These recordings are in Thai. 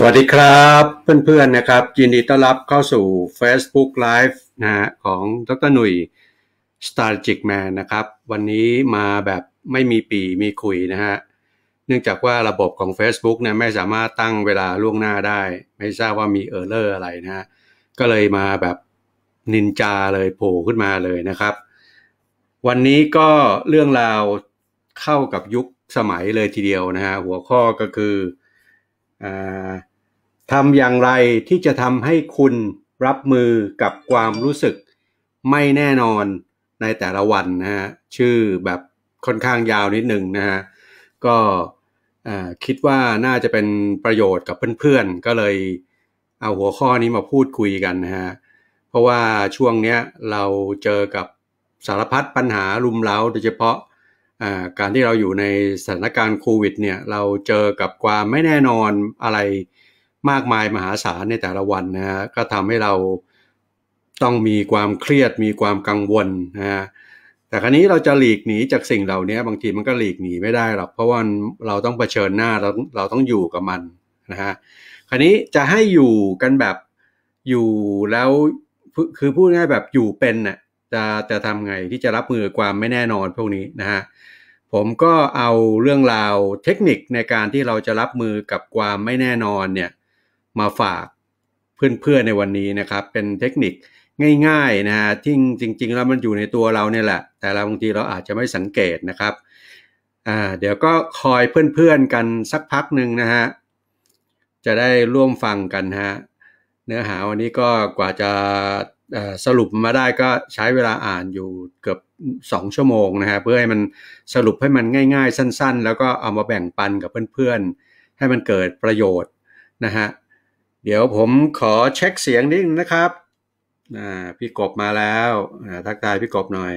สวัสดีครับเพื่อนๆนะครับยินดีต้อนรับเข้าสู่ Facebook Live นะฮะของดรหนุ่ย s t a e g i c Man นะครับ วันนี้มาแบบไม่มีปีมีคุยนะฮะเนื่องจากว่าระบบของ f a c e b o o เนี่ยไม่สามารถตั้งเวลาล่วงหน้าได้ ไม่ทราบว่ามีเออร์เลอร์อะไรนะฮะก็เลยมาแบบนินจาเลยโผล่ขึ้นมาเลยนะครับ วันนี้ก็เรื่องราวเข้ากับยุคสมัยเลยทีเดียวนะฮะหัวข้อก็คืออ่าทำอย่างไรที่จะทำให้คุณรับมือกับความรู้สึกไม่แน่นอนในแต่ละวันนะฮะ ชื่อแบบค่อนข้างยาวนิดหนึ่งนะฮะ ก็คิดว่าน่าจะเป็นประโยชน์กับเพื่อนๆก็เลยเอาหัวข้อนี้มาพูดคุยกันนะฮะเพราะว่าช่วงเนี้ยเราเจอกับสารพัดปัญหารุมเร้าโดยเฉพาะการที่เราอยู่ในสถานการณ์โควิดเนี่ยเราเจอกับความไม่แน่นอนอะไรมากมายมหาศาลในแต่ละวันนะฮะ ก็ทำให้เราต้องมีความเครียดมีความกังวลนะฮะ แต่ครั้นี้เราจะหลีกหนีจากสิ่งเหล่านี้บางทีมันก็หลีกหนีไม่ได้หรอก เพราะว่าเราต้องเผชิญหน้าเราเราต้องอยู่กับมันนะฮะ ครั้นี้จะให้อยู่กันแบบอยู่แล้วคือพูดง่ายแบบอยู่เป็นเน่ยจะจะทำไงที่จะรับมือความไม่แน่นอนพวกนี้นะฮะ ผมก็เอาเรื่องราวเทคนิคในการที่เราจะรับมือกับความไม่แน่นอนเนี่ยมาฝากเพื่อนๆในวันนี้นะครับ เป็นเทคนิคง่ายๆนะฮะที่จริงๆแล้วมันอยู่ในตัวเราเนี่ยแหละ แต่เราบางทีเราอาจจะไม่สังเกตนะครับอ่าเดี๋ยวก็คอยเพื่อนๆกันสักพักหนึ่งนะฮะจะได้ร่วมฟังกันฮะเนื้อหาวันนี้ก็กว่าจะสรุปมาได้ก็ใช้เวลาอ่านอยู่เกือบ 2 ชั่วโมงนะฮะเพื่อให้มันสรุปให้มันง่ายๆ สั้น ๆ แล้วก็เอามาแบ่งปันกับเพื่อนๆให้มันเกิดประโยชน์นะฮะเดี๋ยวผมขอเช็คเสียงนิดนึงนะครับพี่กบมาแล้วทักทายพี่กบหน่อย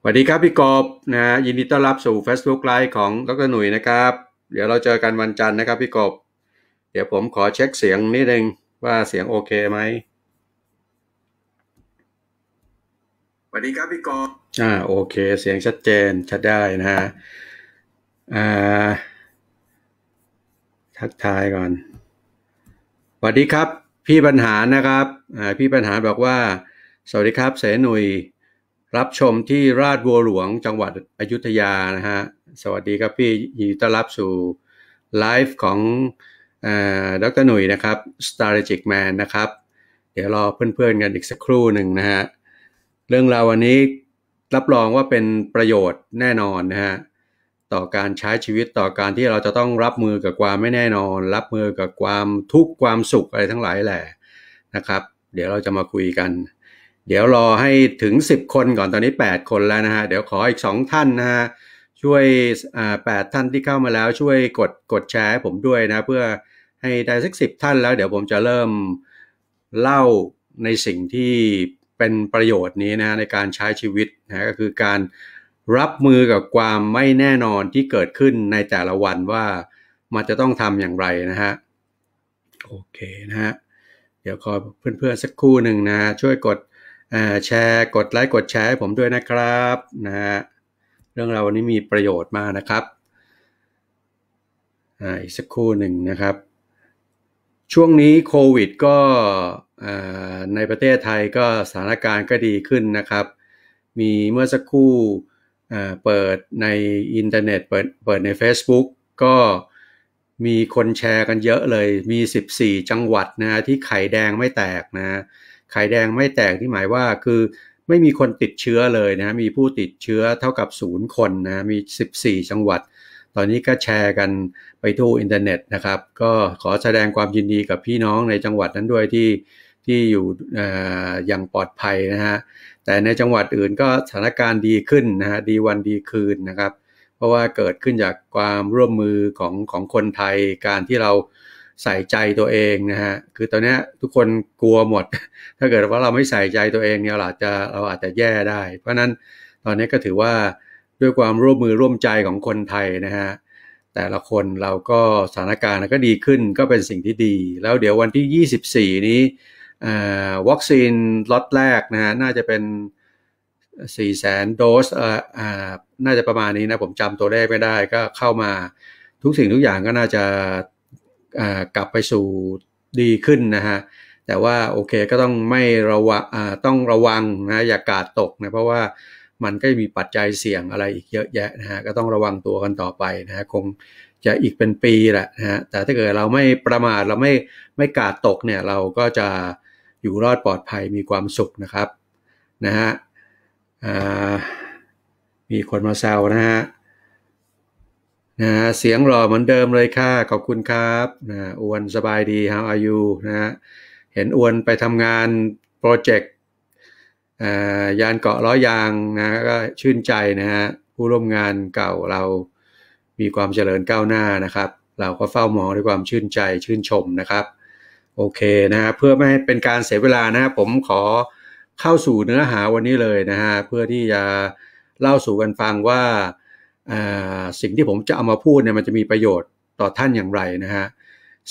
สวัสดีครับพี่กบนะยินดีต้อนรับสู่ Facebook Live ของดรหนุ่ยนะครับ เดี๋ยวเราเจอกันวันจันทร์นะครับพี่กบ เดี๋ยวผมขอเช็คเสียงนิดนึงว่าเสียงโอเคไหมสวัสดีครับพี่กบอ่าโอเคเสียงชัดเจนชัดได้นะฮะอ่าทักทายก่อน สวัสดีครับพี่ปัญหานะครับพี่ปัญหาบอกว่าสวัสดีครับเสหนุยรับชมที่ราชบัวหลวงจังหวัดอยุธยานะฮะสวัสดีครับพี่ยินดีต้อนรับสู่ไลฟ์ของอดรหนุ่ยนะครับ Strategic Man นะครับ เดี๋ยวรอเพื่อนๆกันอีกสักครู่หนึ่งนะฮะเรื่องราววันนี้รับรองว่าเป็นประโยชน์แน่นอนนะฮะต่อการใช้ชีวิตต่อการที่เราจะต้องรับมือกับความไม่แน่นอน รับมือกับความทุกข์ความสุขอะไรทั้งหลายแหละนะครับ เดี๋ยวเราจะมาคุยกัน เดี๋ยวรอให้ถึง 10 คนก่อนตอนนี้ 8 คนแล้วนะฮะเดี๋ยวขออีก 2 ท่านนะฮะช่วยแปดท่านที่เข้ามาแล้ว ช่วยกดกดแชร์ผมด้วยนะเพื่อให้ได้สักสิบท่านแล้ว เดี๋ยวผมจะเริ่มเล่าในสิ่งที่เป็นประโยชน์นี้นะในการใช้ชีวิตนะก็คือการรับมือกับความไม่แน่นอนที่เกิดขึ้นในแต่ละวันว่ามันจะต้องทำอย่างไรนะฮะโอเคนะฮะเดี๋ยวขอเพื่อนๆสักครู่หนึ่งนะช่วยกดแชร์กดไลค์กดแชร์ให้ผมด้วยนะครับนะฮะเรื่องราวันนี้มีประโยชน์มากนะครับอีกสักครู่หนึ่งนะครับ ช่วงนี้โควิดก็ในประเทศไทยก็สถานการณ์ก็ดีขึ้นนะครับ มีเมื่อสักครู่เปิดในอินเทอร์เน็ตเปิดเปิดใน Facebook ก็มีคนแชร์กันเยอะเลยมี 14 จังหวัดนะ ที่ไข่แดงไม่แตกนะไข่แดงไม่แตกที่หมายว่าคือไม่มีคนติดเชื้อเลยนะมีผู้ติดเชื้อเท่ากับศูนย์คนนะมี 14 จังหวัด ตอนนี้ก็แชร์กันไปทั่วอินเทอร์เน็ตนะครับ ก็ขอแสดงความยินดีกับพี่น้องในจังหวัดนั้นด้วยที่ที่อยู่อย่างปลอดภัยนะฮะแต่ในจังหวัดอื่นก็สถานการณ์ดีขึ้นนะฮะดีวันดีคืนนะครับ เพราะว่าเกิดขึ้นจากความร่วมมือของของคนไทยการที่เราใส่ใจตัวเองนะฮะคือตอนนี้ทุกคนกลัวหมด ถ้าเกิดว่าเราไม่ใส่ใจตัวเองเนี่ยเราจจะเราอาจจะแย่ได้ เพราะนั้นตอนนี้ก็ถือว่าด้วยความร่วมมือร่วมใจของคนไทยนะฮะแต่ละคนเราก็สถานการณ์ก็ดีขึ้นก็เป็นสิ่งที่ดี แล้วเดี๋ยววันที่24นี้วัคซีนล็อตแรกนะฮะน่าจะเป็น4ี่แสนโดสเอ่ออ่า น่าจะประมาณนี้นะผมจำตัวเลขไม่ได้ก็เข้ามาทุกสิ่งทุกอย่างก็น่าจะอ่ากลับไปสู่ดีขึ้นนะฮะ แต่ว่าโอเคก็ต้องไม่ระวะอ่าต้องระวังนะอย่ากาดตกนะเพราะว่า มันก็มีปัจจัยเสี่ยงอะไรอีกเยอะแยะนะฮะก็ต้องระวังตัวกันต่อไปนะฮะคงจะอีกเป็นปีแหละนะฮะแต่ถ้าเกิดเราไม่ประมาทเราไม่ไม่กาดตกเนี่ยเราก็จะอยู่รอดปลอดภัยมีความสุขนะครับนะฮะมีคนมาแซวนะฮะนะเสียงหล่อเหมือนเดิมเลยค่ะ ขอบคุณครับนะอ้วนสบายดี how are you นะฮะเห็นอ้วนไปทำงานโปรเจกต์ยานเกาะล้อยางนะก็ชื่นใจนะฮะผู้ร่วมงานเก่าเรามีความเจริญก้าวหน้านะครับ เราก็เฝ้ามองด้วยความชื่นใจชื่นชมนะครับโอเคนะฮะเพื่อไม่ให้เป็นการเสียเวลานะครับผมขอเข้าสู่เนื้อหาวันนี้เลยนะฮะเพื่อที่จะเล่าสู่กันฟังว่าสิ่งที่ผมจะเอามาพูดเนี่ยมันจะมีประโยชน์ต่อท่านอย่างไรนะฮะ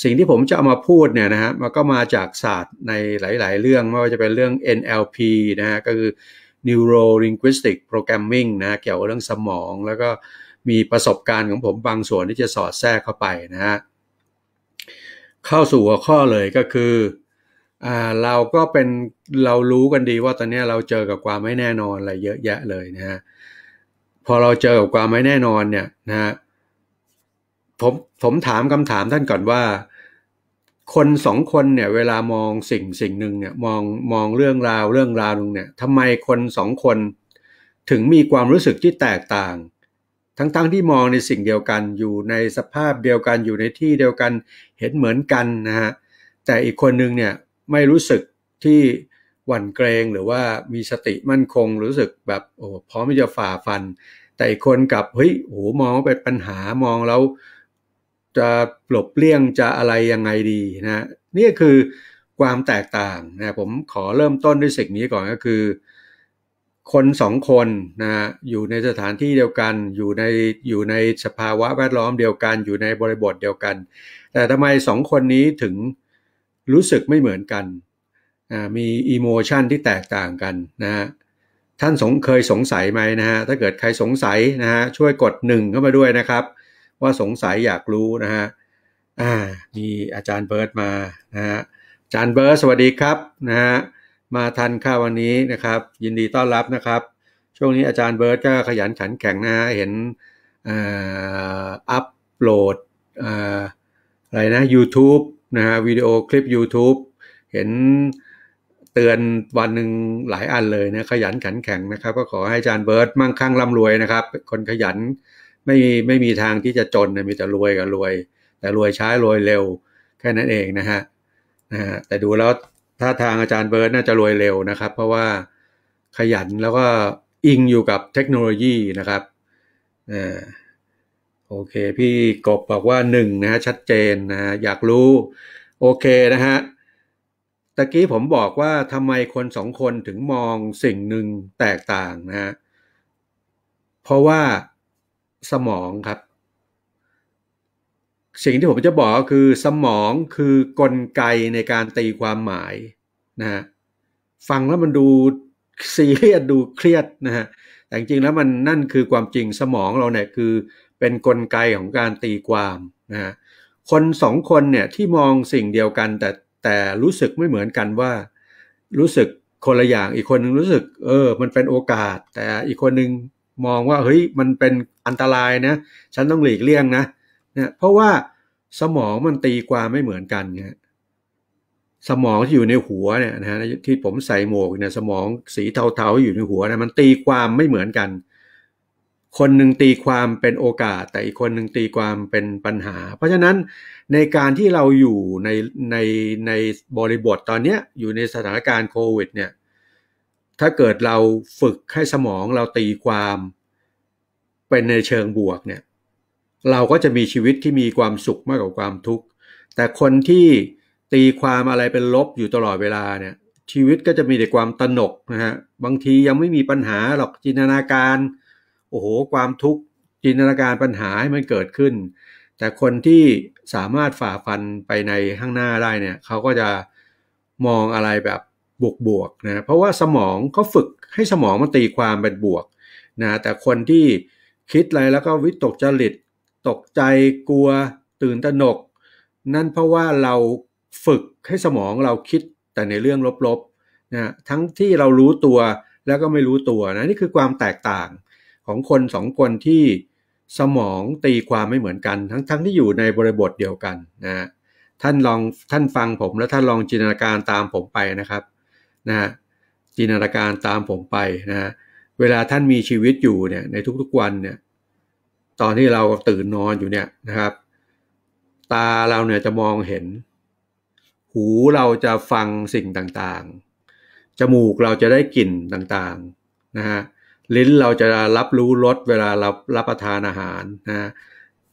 สิ่งที่ผมจะเอามาพูดเนี่ยนะฮะมันก็มาจากศาสตร์ในหลาย ๆ เรื่องไม่ว่าจะเป็นเรื่อง NLP นะฮะก็คือ Neuro Linguistic Programming นะเกี่ยวกับเรื่องสมอง แล้วก็มีประสบการณ์ของผมบางส่วนที่จะสอดแทรกเข้าไปนะฮะเข้าสู่หัวข้อเลยก็คือ อ่าเราก็เป็นเรารู้กันดีว่าตอนนี้เราเจอกับความไม่แน่นอนอะไรเยอะแยะเลยนะฮะพอเราเจอกับความไม่แน่นอนเนี่ยนะฮะผมผมถามคำถามท่านก่อนว่าคนสองคนเนี่ยเวลามองสิ่งสิ่งหนึ่งเนี่ยมองมองเรื่องราวเรื่องราวนึงเนี่ยทำไมคนสองคนถึงมีความรู้สึกที่แตกต่างทั้งๆทที่มองในสิ่งเดียวกันอยู่ในสภาพเดียวกันอยู่ในที่เดียวกันเห็นเหมือนกันนะฮะแต่อีกคนนึงเนี่ยไม่รู้สึกที่หวั่นเกรงหรือว่ามีสติมั่นคงรู้สึกแบบโอ้พร้อมที่จะฝ่าฟัน แต่อีกคนกับเฮ้ยโหมองเป็นปัญหามองแล้ว จะปลบเลี่ยงจะอะไรยังไงดีนะนี่คือความแตกต่างนะผมขอเริ่มต้นด้วยสิ่งนี้ก่อนก็คือคนสองคนนะอยู่ในสถานที่เดียวกัน อยู่ในอยู่ในสภาวะแวดล้อมเดียวกันอยู่ในบริบทเดียวกัน แต่ทำไมสองคนนี้ถึงรู้สึกไม่เหมือนกันมีอีโมชันที่แตกต่างกันนะฮะท่านสงเคยสงสัยไหมนะฮะถ้าเกิดใครสงสัยนะฮะช่วยกดหนึ่งเข้ามาด้วยนะครับ ว่าสงสัยอยากรู้นะฮะอ่ามีอาจารย์เบิร์ตมานะฮะอาจารย์เบิร์ตสวัสดีครับนะฮะมาทันค่าวันนี้นะครับยินดีต้อนรับนะครับ ช่วงนี้อาจารย์เบิร์ตก็ขยันขันแข็งนะเห็นอัพโหลดอะไรนะ YouTube นะฮะวิดีโอคลิป YouTube เห็นเตือนวันหนึ่งหลายอันเลยนะขยันขันแข็งนะครับ ก็ขอให้อาจารย์เบิร์ตมั่งคั่งร่ำรวยนะครับคนขยันไม่มีไม่มีทางที่จะจนนะมีแต่รวยกับรวย แต่รวยช้ารวยเร็วแค่นั้นเองนะฮะนะฮะแต่ดูแล้วถ้าทางอาจารย์เบิร์ดน่าจะรวยเร็วนะครับ เพราะว่าขยันแล้วก็อิงอยู่กับเทคโนโลยีนะครับอโอเคพี่กบบอกว่าหนึ่งนะฮะชัดเจนนะฮะอยากรู้โอเคนะฮะตะกี้ผมบอกว่าทำไมคนสองคนถึงมองสิ่งหนึ่งแตกต่างนะฮะเพราะว่าสมองครับสิ่งที่ผมจะบอกก็คือสมองคือกลไกในการตีความหมายนะฮะฟังแล้วมันดูซีเรียสดูเครียดนะฮะแต่จริงแล้วมันนั่นคือความจริงสมองเราเนี่ยคือเป็นนกลไกของการตีความนะฮะคนสองคนเนี่ยที่มองสิ่งเดียวกันแต่แต่รู้สึกไม่เหมือนกันว่ารู้สึกคนละอย่างอีกคนนึงรู้สึกเออมันเป็นโอกาส แต่อีกคนนึงมองว่าเฮ้ยมันเป็นอันตรายนะฉันต้องหลีกเลี่ยงนะเนี่ยเพราะว่าสมองมันตีความไม่เหมือนกันนะ่ยสมองที่อยู่ในหัวเนี่ยนะฮะที่ผมใส่หมวกเนี่ยสมองสีเทาๆอยู่ในหัวนะมันตีความไม่เหมือนกัน คนหนึ่งตีความเป็นโอกาสแต่อีกคนหนึ่งตีความเป็นปัญหา เพราะฉะนั้นในการที่เราอยู่ในในในบริบทตอนเนี้ย อยู่ในสถานการณ์โควิดเนี่ยถ้าเกิดเราฝึกให้สมองเราตีความเป็นในเชิงบวกเนี่ยเราก็จะมีชีวิตที่มีความสุขมากกว่าความทุกข์ แต่คนที่ตีความอะไรเป็นลบอยู่ตลอดเวลาเนี่ย ชีวิตก็จะมีแต่ความตนกนะฮะ บางทียังไม่มีปัญหาหรอกจินตนาการ โอ้โห ความทุกข์จินตนาการปัญหาให้มันเกิดขึ้น แต่คนที่สามารถฝ่าฟันไปในข้างหน้าได้เนี่ย เขาก็จะมองอะไรแบบบวกๆนะเพราะว่าสมองเขาฝึกให้สมองมันตีความเป็นบวกนะแต่คนที่คิดอะไรแล้วก็วิตกจริตตกใจกลัวตื่นตระหนก นั่นเพราะว่าเราฝึกให้สมองเราคิดแต่ในเรื่องลบๆนะทั้งที่เรารู้ตัวแล้วก็ไม่รู้ตัวนะ นี่คือความแตกต่างของคนสองคนที่สมองตีความไม่เหมือนกัน ทั้งทั้งที่อยู่ในบริบทเดียวกันนะท่านลองท่านฟังผมแล้วท่านลองจินตนาการตามผมไปนะครับนะจินตนาการตามผมไปนะเวลาท่านมีชีวิตอยู่เนี่ยในทุกๆวันเนี่ยตอนที่เราตื่นนอนอยู่เนี่ยนะครับ ตาเราเนี่ยจะมองเห็น หูเราจะฟังสิ่งต่างๆ จมูกเราจะได้กลิ่นต่างๆ นะฮะ ลิ้นเราจะรับรู้รสเวลาเรารับประทานอาหารนะ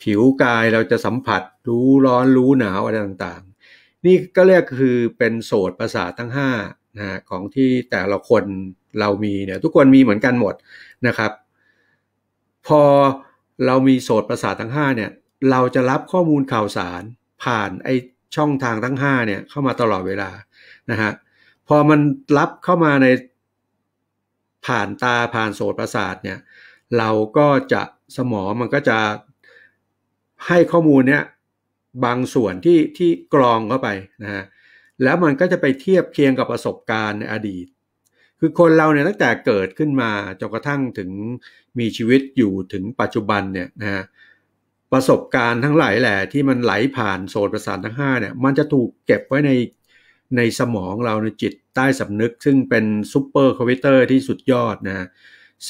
ผิวกายเราจะสัมผัส รู้ร้อนรู้หนาวอะไรต่างๆ นี่ก็เรียกคือเป็นโสตประสาททั้ง5นะของที่แต่ละคนเรามีเนี่ยทุกคนมีเหมือนกันหมดนะครับ พอเรามีโสตประสาททั้ง5เนี่ยเราจะรับข้อมูลข่าวสารผ่านไอช่องทางทั้ง 5เนี่ยเข้ามาตลอดเวลานะฮะพอมันรับเข้ามาในผ่านตาผ่านโสตประสาทเนี่ยเราก็จะสมองมันก็จะให้ข้อมูลเนี่ยบางส่วนที่ที่กรองเข้าไปนะฮะแล้วมันก็จะไปเทียบเคียงกับประสบการณ์ในอดีตคือคนเราเนี่ยตั้งแต่เกิดขึ้นมาจนกระทั่งถึงมีชีวิตอยู่ถึงปัจจุบันเนี่ยนะฮะประสบการณ์ทั้งหลายแหละที่มันไหลผ่านโซนประสาททั้งห้าเนี่ยมันจะถูกเก็บไว้ในในสมองเราในจิตใต้สำนึกซึ่งเป็นซูเปอร์คอมพิวเตอร์ที่สุดยอดนะ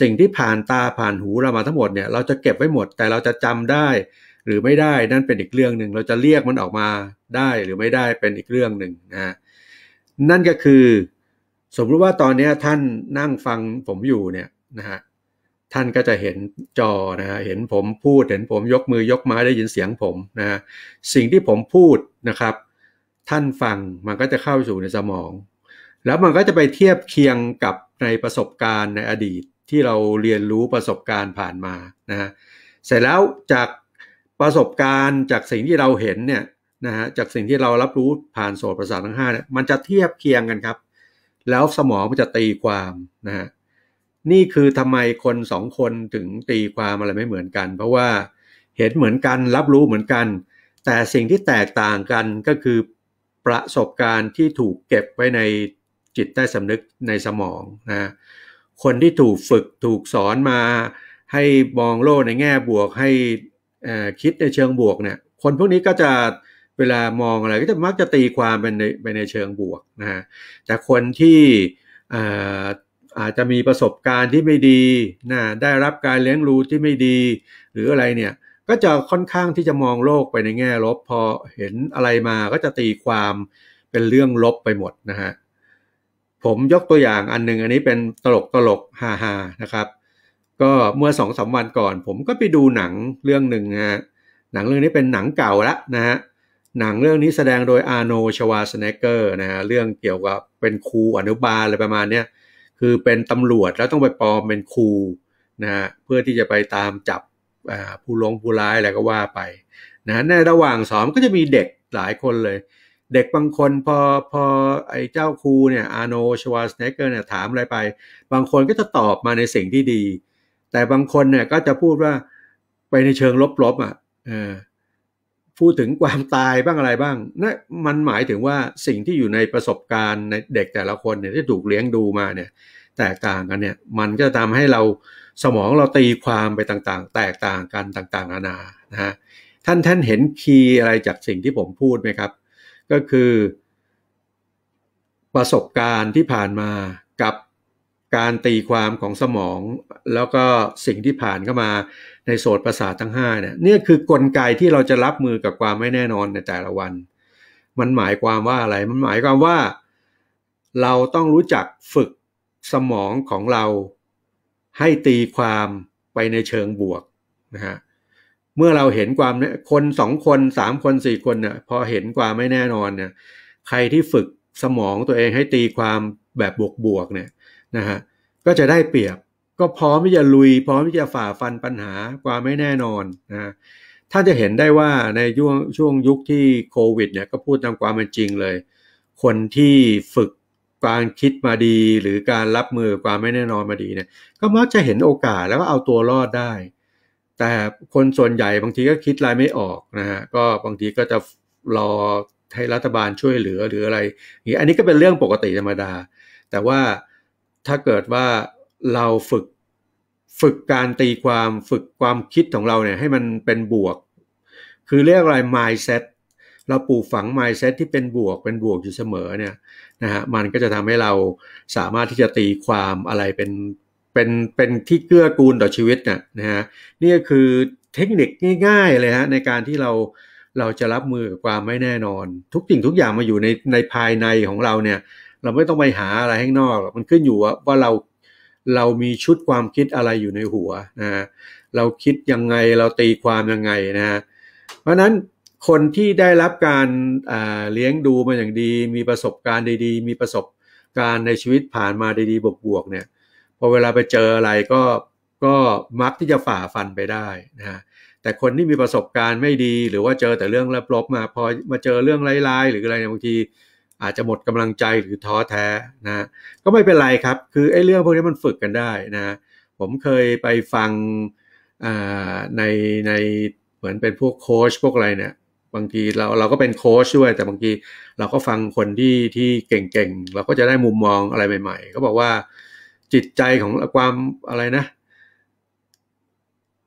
สิ่งที่ผ่านตาผ่านหูเรามาทั้งหมดเนี่ยเราจะเก็บไว้หมดแต่เราจะจำได้หรือไม่ได้นั่นเป็นอีกเรื่องหนึ่งเราจะเรียกมันออกมาได้หรือไม่ได้เป็นอีกเรื่องหนึ่งนะนั่นก็คือสมมติว่าตอนนี้ท่านนั่งฟังผมอยู่เนี่ยนะฮะ ท่านก็จะเห็นจอนะฮะ เห็นผมพูด เห็นผมยกมือยกไม้ได้ยินเสียงผมนะฮะ สิ่งที่ผมพูดนะครับ ท่านฟังมันก็จะเข้าสู่ในสมอง แล้วมันก็จะไปเทียบเคียงกับในประสบการณ์ในอดีตที่เราเรียนรู้ประสบการณ์ผ่านมานะฮะ เสร็จแล้วจากประสบการณ์ จากสิ่งที่เราเห็นเนี่ยนะฮะ จากสิ่งที่เรารับรู้ผ่านโสตประสาททั้งห้าเนี่ย มันจะเทียบเคียงกันครับแล้วสมองมันจะตีความนะฮะนี่คือทำไมคนสองคนถึงตีความอะไรไม่เหมือนกัน เพราะว่าเห็นเหมือนกันรับรู้เหมือนกัน แต่สิ่งที่แตกต่างกันก็คือประสบการณ์ที่ถูกเก็บไว้ในจิตใต้สำนึกในสมองนะคนที่ถูกฝึกถูกสอนมาให้มองโลกในแง่บวก ให้คิดในเชิงบวกเนี่ย คนพวกนี้ก็จะเวลามองอะไรก็จะมักจะตีความเป็นไปในเชิงบวกนะฮะแต่คนที่อาจจะมีประสบการณ์ที่ไม่ดีนะได้รับการเลี้ยงรู้ที่ไม่ดี หรืออะไรเนี่ย ก็จะค่อนข้างที่จะมองโลกไปในแง่ลบ พอเห็นอะไรมาก็จะตีความเป็นเรื่องลบไปหมดนะฮะ ผมยกตัวอย่างอันนึง อันนี้เป็นตลกตลกฮาฮานะครับ ก็เมื่อสองสาวันก่อนผมก็ไปดูหนังเรื่องหนึ่งฮะหนังเรื่องนี้เป็นหนังเก่าละนะฮะหนังเรื่องนี้แสดงโดยอาโนชวาสเนเกอร์นะฮะ เรื่องเกี่ยวกับเป็นครูอนุบาลอะไรประมาณเนี้ยคือเป็นตำรวจแล้วต้องไปปลอมเป็นครูนะฮะ เพื่อที่จะไปตามจับผู้ลงผู้ร้ายอะไรก็ว่าไปนะในระหว่างสอนก็จะมีเด็กหลายคนเลย เด็กบางคนพอพอไอ้เจ้าครูเนี่ยอาโนชวาสเนเกอร์เนี่ยถามอะไรไป บางคนก็จะตอบมาในสิ่งที่ดี แต่บางคนเนี่ยก็จะพูดว่าไปในเชิงลบๆ อ่ะพูดถึงความตายบ้างอะไรบ้างนะมันหมายถึงว่าสิ่งที่อยู่ในประสบการณ์ในเด็กแต่ละคนเนี่ยที่ถูกเลี้ยงดูมาเนี่ย แตกต่างกันเนี่ยมันก็ทำให้เราสมองเราตีความไปต่างๆ แตกต่างกันต่างๆนานานะฮะ ท่านท่านเห็นคีย์อะไรจากสิ่งที่ผมพูดไหมครับ ก็คือประสบการณ์ที่ผ่านมากับการตีความของสมอง แล้วก็สิ่งที่ผ่านเข้ามาในโสตประสาททั้ง5เนี่ยนี่คือกลไกที่เราจะรับมือกับความไม่แน่นอนในแต่ละวัน มันหมายความว่าอะไรมันหมายความว่า เราต้องรู้จักฝึกสมองของเราให้ตีความไปในเชิงบวกนะฮะเมื่อเราเห็นความคนสองคนสามคนสี่คนเนี่ยพอเห็นความไม่แน่นอนเนี่ยใครที่ฝึกสมองตัวเองให้ตีความแบบบวกๆเนี่ยนะฮะก็จะได้เปรียบก็พร้อมที่จะลุยพร้อมที่จะฝ่าฟันปัญหาความไม่แน่นอนนะท่านจะเห็นได้ว่าในช่วงช่วงยุคที่โควิด เนี่ย ก็พูดตามความเป็นจริงเลย คนที่ฝึกการคิดมาดีหรือการรับมือความไม่แน่นอนมาดีเนี่ยก็มักจะเห็นโอกาสแล้วก็เอาตัวรอดได้ แต่คนส่วนใหญ่บางทีก็คิดลายไม่ออกนะฮะก็บางทีก็จะรอให้รัฐบาลช่วยเหลือหรืออะไรอย่างนี้อันนี้ก็เป็นเรื่องปกติธรรมดา แต่ว่าถ้าเกิดว่าเราฝึกฝึกการตีความฝึกความคิดของเราเนี่ย ให้มันเป็นบวก คือเรียกอะไร mindset เราปลูกฝัง mindset ที่เป็นบวกเป็นบวกอยู่เสมอเนี่ยนะฮะมันก็จะทำให้เราสามารถที่จะตีความอะไรเป็นเป็นเป็นที่เกื้อกูลต่อชีวิตน่ะนะฮะนี่ก็คือเทคนิคง่าย ๆเลยฮะในการที่เราเราจะรับมือกับความไม่แน่นอน ทุกสิ่งทุกอย่างมาอยู่ในในภายในของเราเนี่ย เราไม่ต้องไปหาอะไรข้างนอกมันขึ้นอยู่ว่าเราเรามีชุดความคิดอะไรอยู่ในหัวนะ เราคิดยังไงเราตีความยังไงนะ เพราะนั้นคนที่ได้รับการเลี้ยงดูมาอย่างดี มีประสบการณ์ดีๆ มีประสบการณ์ในชีวิตผ่านมาดีๆ บวกๆเนี่ยพอเวลาไปเจออะไรก็ก็มักที่จะฝ่าฟันไปได้นะแต่คนที่มีประสบการณ์ไม่ดีหรือว่าเจอแต่เรื่องลบๆมาพอมาเจอเรื่องร้ายๆหรืออะไรเนี่ยบางทีอาจจะหมดกำลังใจหรือท้อแท้นะก็ไม่เป็นไรครับ คือไอ้เรื่องพวกนี้มันฝึกกันได้นะ ผมเคยไปฟังในในเหมือนเป็นพวกโค้ชพวกอะไรเนี่ย บางทีเราเราก็เป็นโค้ชด้วย แต่บางทีเราก็ฟังคนที่ที่เก่งๆเราก็จะได้มุมมองอะไรใหม่ๆก็บอกว่าจิตใจของความอะไรนะ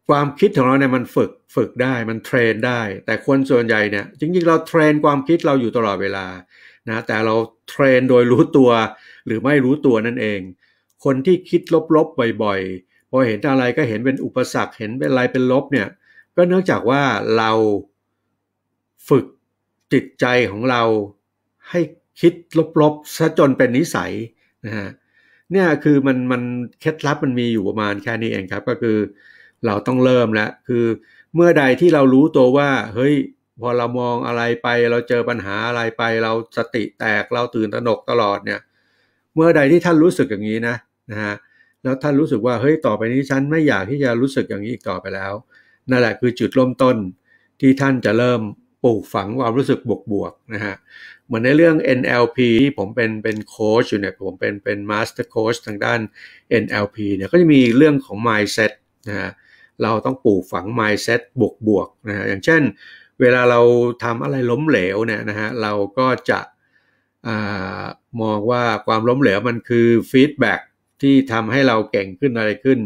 ความคิดของเราเนี่ยมันฝึกฝึกได้ มันเทรนได้ แต่คนส่วนใหญ่เนี่ย จริงๆเราเทรนความคิดเราอยู่ตลอดเวลานะแต่เราเทรนโดยรู้ตัวหรือไม่รู้ตัวนั่นเอง คนที่คิดลบๆบ่อยๆพอเห็นอะไรก็เห็นเป็นอุปสรรคเห็นเป็นอะไรเป็นลบเนี่ยก็เนื่องจากว่าเราฝึกจิตใจของเราให้คิดลบๆซะจนเป็นนิสัยนะฮะเนี่ยคือมันมันเคล็ดลับมันมีอยู่ประมาณแค่นี้เองครับ ก็คือเราต้องเริ่มแล้วคือเมื่อใดที่เรารู้ตัวว่าเฮ้ยพอเรามองอะไรไปเราเจอปัญหาอะไรไปเราสติแตกเราตื่นตระหนกตลอดเนี่ย เมื่อใดที่ท่านรู้สึกอย่างนี้นะนะฮะแล้วท่านรู้สึกว่าเฮ้ยต่อไปนี้ฉันไม่อยากที่จะรู้สึกอย่างนี้อีกต่อไปแล้วนั่นแหละคือจุดเริ่มต้นที่ท่านจะเริ่มปลูกฝังความรู้สึกบวกๆนะฮะเหมือนในเรื่อง NLP ที่ผมเป็นเป็นโค้ชอยู่เนี่ยผมเป็นเป็นมาสเตอร์โค้ชทางด้าน NLP เนี่ยก็จะมีเรื่องของ mindset นะฮะเราต้องปลูกฝัง mindset บวกๆนะฮะอย่างเช่นเวลาเราทำอะไรล้มเหลวเนี่ยนะฮะเราก็จะมองว่าความล้มเหลวมันคือฟีดแบ็กที่ทำให้เราเก่งขึ้นอะไรขึ้น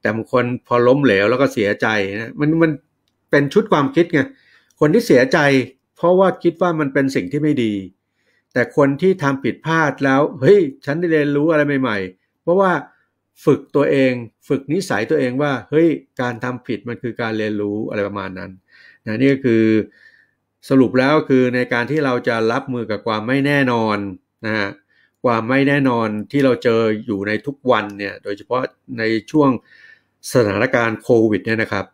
แต่บางคนพอล้มเหลวแล้วก็เสียใจนะมันมันเป็นชุดความคิดไงคนที่เสียใจเพราะว่าคิดว่ามันเป็นสิ่งที่ไม่ดี แต่คนที่ทำผิดพลาดแล้วเฮ้ยฉันได้เรียนรู้อะไรใหม่ๆ เพราะว่าฝึกตัวเองฝึกนิสัยตัวเองว่าเฮ้ยการทำผิดมันคือการเรียนรู้อะไรประมาณนั้นนะนี่ก็คือสรุปแล้วคือในการที่เราจะรับมือกับความไม่แน่นอนนะฮะความไม่แน่นอนที่เราเจออยู่ในทุกวันเนี่ยโดยเฉพาะในช่วงสถานการณ์โควิดเนี่ยนะครับ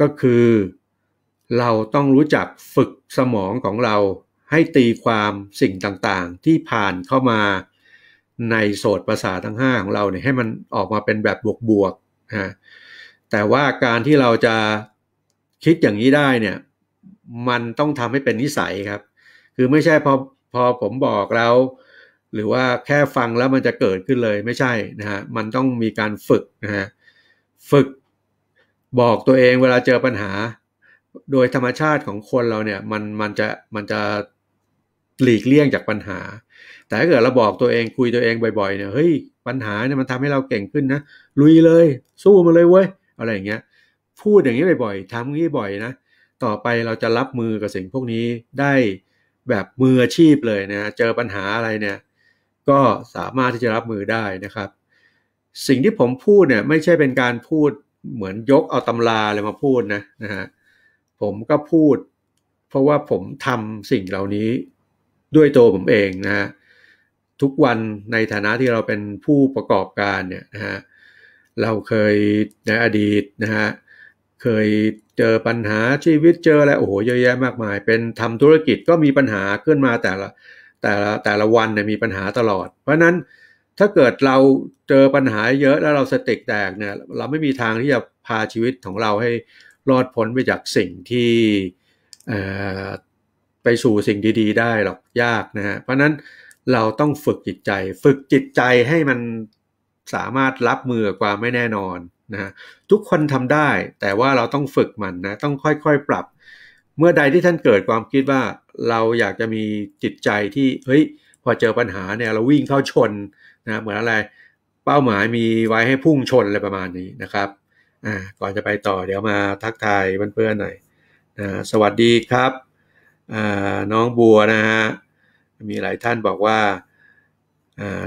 ก็คือเราต้องรู้จักฝึกสมองของเราให้ตีความสิ่งต่างๆที่ผ่านเข้ามาในโสตประสาททั้ง 5 ของเราเนี่ยให้มันออกมาเป็นแบบบวกๆนะแต่ว่าการที่เราจะคิดอย่างนี้ได้เนี่ยมันต้องทำให้เป็นนิสัยครับ คือไม่ใช่พอพอผมบอกแล้วหรือว่าแค่ฟังแล้วมันจะเกิดขึ้นเลยไม่ใช่นะฮะมันต้องมีการฝึกนะฮะฝึกบอกตัวเองเวลาเจอปัญหา โดยธรรมชาติของคนเราเนี่ยมันมันจะมันจะหลีกเลี่ยงจากปัญหา แต่ถ้าเกิดเราบอกตัวเองคุยตัวเองบ่อยๆเนี่ยเฮ้ยปัญหาเนี่ยมันทำให้เราเก่งขึ้นนะลุยเลยสู้มาเลยเว้ยอะไรอย่างเงี้ยพูดอย่างนี้บ่อยๆทำอย่างนี้บ่อยนะ ต่อไปเราจะรับมือกับสิ่งพวกนี้ได้แบบมืออาชีพเลยนะ เจอปัญหาอะไรเนี่ย ก็สามารถที่จะรับมือได้นะครับ สิ่งที่ผมพูดเนี่ยไม่ใช่เป็นการพูดเหมือนยกเอาตำราอะไรมาพูดนะนะฮะ ผมก็พูด เพราะว่าผมทำสิ่งเหล่านี้ด้วยตัวผมเองนะฮะ ทุกวันในฐานะที่เราเป็นผู้ประกอบการเนี่ยนะฮะ เราเคยในอดีตนะฮะเคยเจอปัญหาชีวิตเจออะไรโอ้โหเยอะแยะมากมาย เป็นทำธุรกิจก็มีปัญหาขึ้นมาแต่ละแต่ละแต่ละวันเนี่ยมีปัญหาตลอด เพราะนั้นถ้าเกิดเราเจอปัญหาเยอะแล้วเราสติกแตกเนี่ยเราไม่มีทางที่จะพาชีวิตของเราให้รอดพ้นไปจากสิ่งที่ไปสู่สิ่งดีๆได้หรอกยากนะฮะเพราะนั้นเราต้องฝึกจิตใจ ฝึกจิตใจให้มันสามารถรับมือกับความไม่แน่นอนนะฮะทุกคนทำได้แต่ว่าเราต้องฝึกมันนะต้องค่อยๆปรับ เมื่อใดที่ท่านเกิดความคิดว่าเราอยากจะมีจิตใจที่ เฮ้ยพอเจอปัญหาเนี่ยเราวิ่งเข้าชนนะเหมือนอะไรเป้าหมายมีไว้ให้พุ่งชนอะไรประมาณนี้นะครับอ่าก่อนจะไปต่อเดี๋ยวมาทักทายเพื่อนๆหน่อยนะสวัสดีครับอ่าน้องบัวนะฮะ มีหลายท่านบอกว่า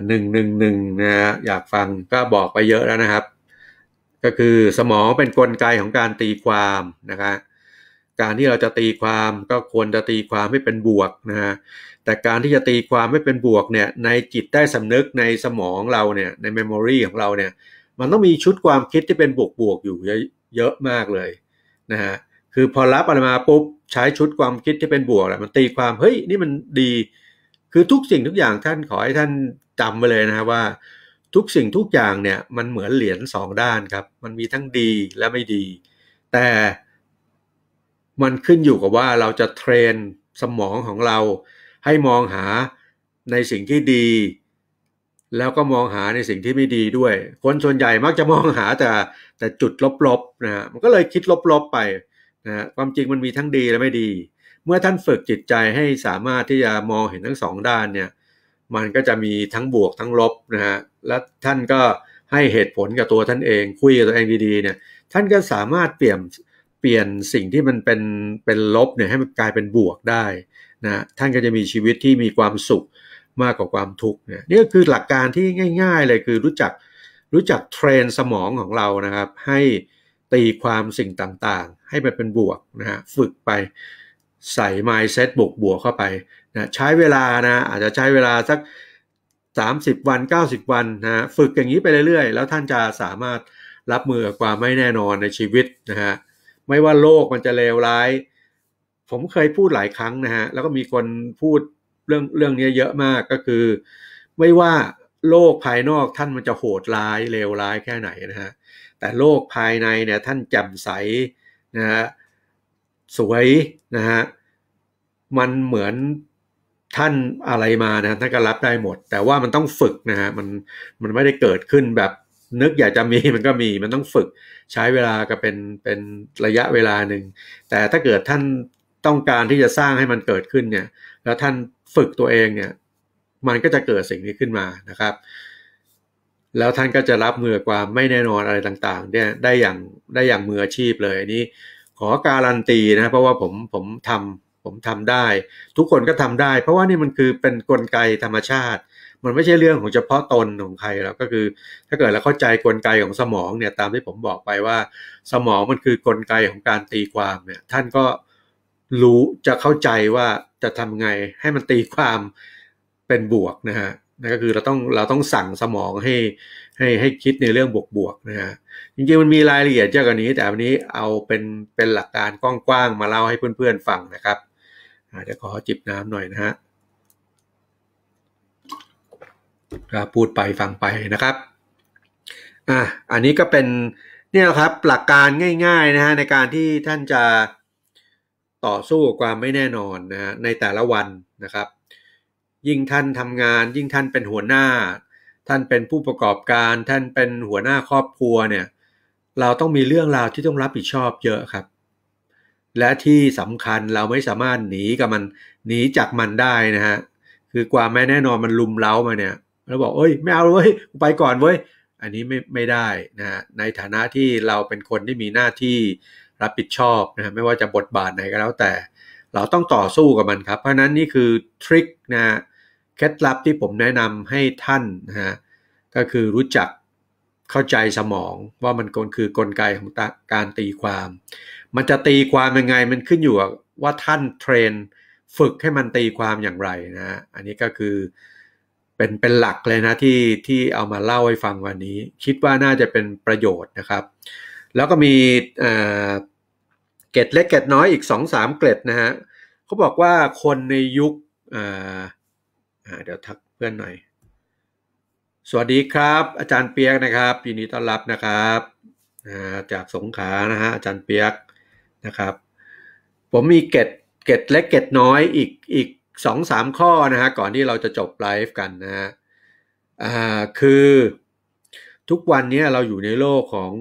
หนึ่งหนึ่งหนึ่งนะอยากฟังก็บอกไปเยอะแล้วนะครับก็คือสมองเป็นนกลไกของการตีความนะครับการที่เราจะตีความก็ควรจะตีความให้เป็นบวกนะฮะแต่การที่จะตีความให้เป็นบวกเนี่ยในจิตใต้สำนึกในสมองเราเนี่ยในเมมโมรีของเราเนี่ยมันต้องมีชุดความคิดที่เป็นบวกบวกอยู่เยอะมากเลยนะฮะคือพอรับอะไรมาปุ๊บใช้ชุดความคิดที่เป็นบวกแหละมันตีความเฮ้ยนี่มันดีคือทุกสิ่งทุกอย่างท่านขอให้ท่านจำไปเลยนะฮะว่าทุกสิ่งทุกอย่างเนี่ยมันเหมือนเหรียญสองด้านครับ มันมีทั้งดีและไม่ดี แต่มันขึ้นอยู่กับว่าเราจะเทรนสมองของเราให้มองหาในสิ่งที่ดีแล้วก็มองหาในสิ่งที่ไม่ดีด้วยคนส่วนใหญ่มักจะมองหาแต่แต่จุดลบๆนะฮะมันก็เลยคิดลบๆ ไปนะฮะความจริงมันมีทั้งดีและไม่ดี เมื่อท่านฝึกจิตใจให้สามารถที่จะมองเห็นทั้งสองด้านเนี่ยมันก็จะมีทั้งบวกทั้งลบนะฮะ และท่านก็ให้เหตุผลกับตัวท่านเอง คุยกับตัวเองดีๆเนี่ย ท่านก็สามารถเปลี่ยนเปลี่ยนสิ่งที่มันเป็นเป็นลบเนี่ยให้มันกลายเป็นบวกได้นะท่านก็จะมีชีวิตที่มีความสุขมากกว่าความทุกข์เนี่ยนี่ก็คือหลักการที่ง่ายๆ เลยคือรู้จักรู้จักเทรนสมองของเรานะครับ ให้ตีความสิ่งต่างๆ ให้มันเป็นบวกนะฮะฝึกไปใส่ mindset บวกบวกเข้าไปนะใช้เวลานะ อาจจะใช้เวลาสัก 30 วัน 90 วันนะฝึกอย่างนี้ไปเรื่อยๆ แล้วท่านจะสามารถรับมือกับความไม่แน่นอนในชีวิตนะฮะไม่ว่าโลกมันจะเลวร้าย ผมเคยพูดหลายครั้งนะฮะแล้วก็มีคนพูดเรื่องเรื่องนี้เยอะมากก็คือ ไม่ว่าโลกภายนอกท่านมันจะโหดร้าย เลวร้ายแค่ไหนนะฮะแต่โลกภายในเนี่ย ท่านแจ่มใสนะฮะสวย นะฮะมันเหมือนท่านอะไรมานะท่านก็รับได้หมด แต่ว่ามันต้องฝึกนะฮะมันมันไม่ได้เกิดขึ้นแบบนึกอยากจะมีมันก็มี มันต้องฝึกใช้เวลาก็เป็นเป็นระยะเวลาหนึ่ง แต่ถ้าเกิดท่านต้องการที่จะสร้างให้มันเกิดขึ้นเนี่ย แล้วท่านฝึกตัวเองเนี่ย มันก็จะเกิดสิ่งนี้ขึ้นมานะครับ แล้วท่านก็จะรับมือความไม่แน่นอนอะไรต่างๆ เนี่ยได้อย่างได้อย่างมืออาชีพเลยอันนี้ขอการันตีนะเพราะว่าผมผมทำผมทำได้ ทุกคนก็ทำได้ เพราะว่านี่มันคือเป็นนกลไกธรรมชาติ มันไม่ใช่เรื่องของเฉพาะตนของใครแล้วก็คือถ้าเกิดเราเข้าใจกลไกของสมองเนี่ยตามที่ผมบอกไปว่า สมองมันคือกลไกของการตีความเนี่ยท่านก็รู้จะเข้าใจว่าจะทำไงให้มันตีความเป็นบวกนะฮะนั่นก็คือเราต้องเราต้องสั่งสมองให้ให้ให้คิดในเรื่องบวกบวกนะฮะจริงๆ มันมีรายละเอียดเยอะกว่านี้ แต่วันนี้เอาเป็นเป็นหลักการกว้างๆมาเล่าให้เพื่อนๆฟังนะครับเดี๋ยวขอจิบน้ำหน่อยนะฮะครับพูดไปฟังไปนะครับอ่ะอันนี้ก็เป็นเนี่ยครับหลักการง่ายๆนะฮะในการที่ท่านจะต่อสู้กับความไม่แน่นอนนะในแต่ละวันนะครับ ยิ่งท่านทำงานยิ่งท่านเป็นหัวหน้าท่านเป็นผู้ประกอบการท่านเป็นหัวหน้าครอบครัวเนี่ย เราต้องมีเรื่องราวที่ต้องรับผิดชอบเยอะครับ และที่สำคัญเราไม่สามารถหนีกับมันหนีจากมันได้นะฮะคือความไม่แน่นอนมันลุมเล้ามาเนี่ยเราบอกเอ้ย ไม่เอาเว้ยไปก่อนเว้ยอันนี้ไม่ไม่ได้นะฮะในฐานะที่เราเป็นคนที่มีหน้าที่รับผิดชอบนะไม่ว่าจะบทบาทไหนก็แล้วแต่เราต้องต่อสู้กับมันครับเพราะนั้นนี่คือทริคนะฮะเคล็ดลับที่ผมแนะนำให้ท่านนะฮะ ก็คือรู้จักเข้าใจสมอง ว่ามันกลคือกลไกของการตีความ มันจะตีความยังไง มันขึ้นอยู่กับว่าท่านเทรนฝึกให้มันตีความอย่างไรนะอันนี้ก็คือเป็นเป็นหลักเลยนะที่ที่เอามาเล่าให้ฟังวันนี้ คิดว่าน่าจะเป็นประโยชน์นะครับ แล้วก็มีเกตเล็กเกตน้อยอีก 2-3 เกตนะฮะเขาบอกว่าคนในยุคเดี๋ยวทักเพื่อนหน่อย สวัสดีครับ อาจารย์เปียกนะครับ ยินดีต้อนรับนะครับ จากสงขานะฮะอาจารย์เปียกนะครับ ผมมีเกตเกตเล็กเกตน้อยอีกอีกสองสามข้อนะฮะก่อนที่เราจะจบไลฟ์กันนะฮะคือทุกวันนี้เราอยู่ในโลกของ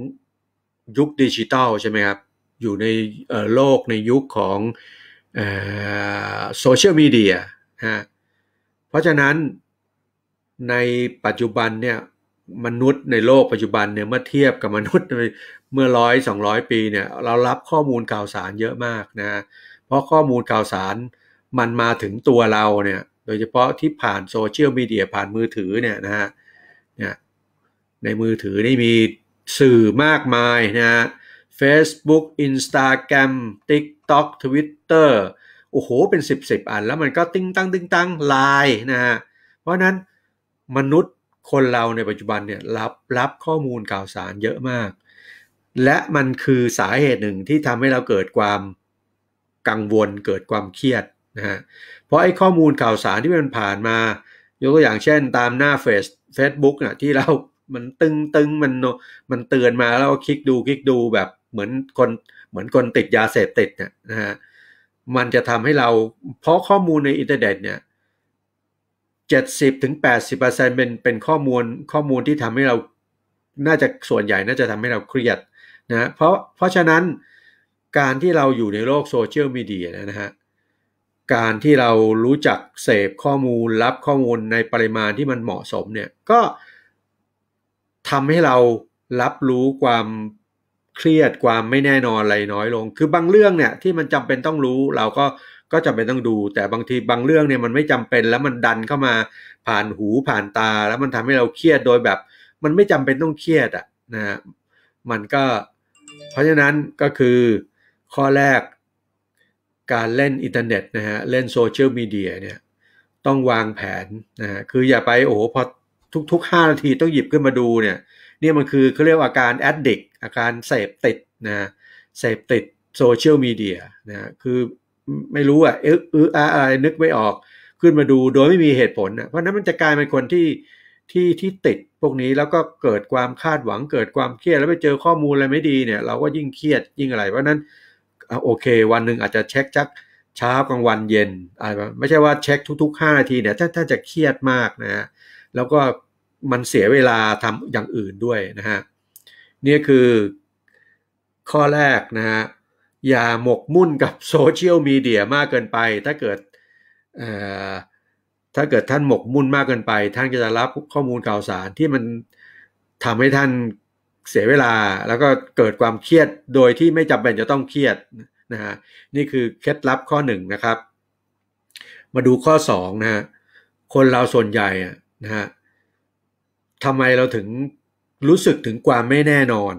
ยุคดิจิตอลใช่ไหมครับ อยู่ในโลกในยุคของโซเชียลมีเดียฮะเพราะฉะนั้นในปัจจุบันเนี่ยมนุษย์ในโลกปัจจุบันเนี่ยเมื่อเทียบกับมนุษย์เมื่อร้อยสองร้อยปีเนี่ยเรารับข้อมูลข่าวสารเยอะมากนะเพราะข้อมูลข่าวสารมันมาถึงตัวเราเนี่ยโดยเฉพาะที่ผ่านโซเชียลมีเดียผ่านมือถือเนี่ยนะฮะเนี่ยในมือถือนี่มีสื่อมากมายนะฮะ Facebook Instagram TikTok Twitter โอ้โหเป็นสิบสอันแล้วมันก็ติ้งตั้งติ้งตั้งลายนะฮะเพราะนั้นมนุษย์คนเราในปัจจุบันเนี่ยรับรับข้อมูลข่าวสารเยอะมาก และมันคือสาเหตุหนึ่งที่ทำให้เราเกิดความกังวลเกิดความเครียดนะฮะเพราะไอ้ข้อมูลข่าวสารที่มันผ่านมายกตัวอย่างเช่นตามหน้าเฟซเฟซบุ๊กน่ะที่เรามันตึงตึงมันมันเตือนมาแล้วคลิกดูคลิกดูแบบเหมือนคนเหมือนคนติดยาเสพติดเนี่ยนะฮะมันจะทำให้เราเพราะข้อมูลในอินเทอร์เน็ต เนี่ยเจ็ดสิบถึงแปดสิบเปอร์เซ็นเป็นเป็นข้อมูลข้อมูลที่ทำให้เราน่าจะส่วนใหญ่น่าจะทำให้เราเครียดนะเพราะเพราะฉะนั้นการที่เราอยู่ในโลกโซเชียลมีเดียนะฮะการที่เรารู้จักเสพข้อมูลรับข้อมูลในปริมาณที่มันเหมาะสมเนี่ยก็ทำให้เรารับรู้ความเครียดความไม่แน่นอนอะไรน้อยลง คือบางเรื่องเนี่ยที่มันจำเป็นต้องรู้เราก็ก็จำเป็นต้องดู แต่บางทีบางเรื่องเนี่ยมันไม่จำเป็นแล้วมันดันเข้ามาผ่านหูผ่านตาแล้วมันทำให้เราเครียดโดยแบบ มันไม่จำเป็นต้องเครียดอะนะฮะมันก็เพราะฉะนั้นก็คือข้อแรกการเล่นอินเทอร์เน็ตนะฮะเล่นโซเชียลมีเดียเนี่ยต้องวางแผนนะฮะคืออย่าไปโอ้โหพอทุก ๆ 5 นาทีต้องหยิบขึ้นมาดูเนี่ยนี่มันคือเขาเรียกว่าอาการแอดดิกอาการเสพติดนะเสพติด โซเชียลมีเดียนะคือไม่รู้อ่ะเออเอออะไรนึกไม่ออกขึ้นมาดูโดยไม่มีเหตุผลนะเพราะนั้นมันจะกลายเป็นคนที่ที่ที่ติดพวกนี้แล้วก็เกิดความคาดหวัง เกิดความเครียดแล้วไปเจอข้อมูลอะไรไม่ดีเนี่ยเราก็ยิ่งเครียดยิ่งอะไร เพราะนั้นโอเค วันหนึ่งอาจจะเช็คจักเช้ากลางวันเย็นอะไรไม่ใช่ว่าเช็คทุกๆ 5นาทีเนี่ยถ้าถ้าจะเครียดมากนะฮะแล้วก็มันเสียเวลาทำอย่างอื่นด้วยนะฮะ นี่คือข้อแรกนะฮะ อย่าหมกมุ่นกับโซเชียลมีเดียมากเกินไป ถ้าเกิดถ้าเกิดท่านหมกมุ่นมากเกินไป ท่านจะรับข้อมูลข่าวสารที่มันทำให้ท่านเสียเวลา แล้วก็เกิดความเครียดโดยที่ไม่จำเป็นจะต้องเครียดนะฮะ นี่คือเคล็ดลับข้อหนึ่งนะครับ มาดูข้อสองนะฮะ คนเราส่วนใหญ่นะฮะทำไมเราถึงรู้สึกถึงความไม่แน่นอน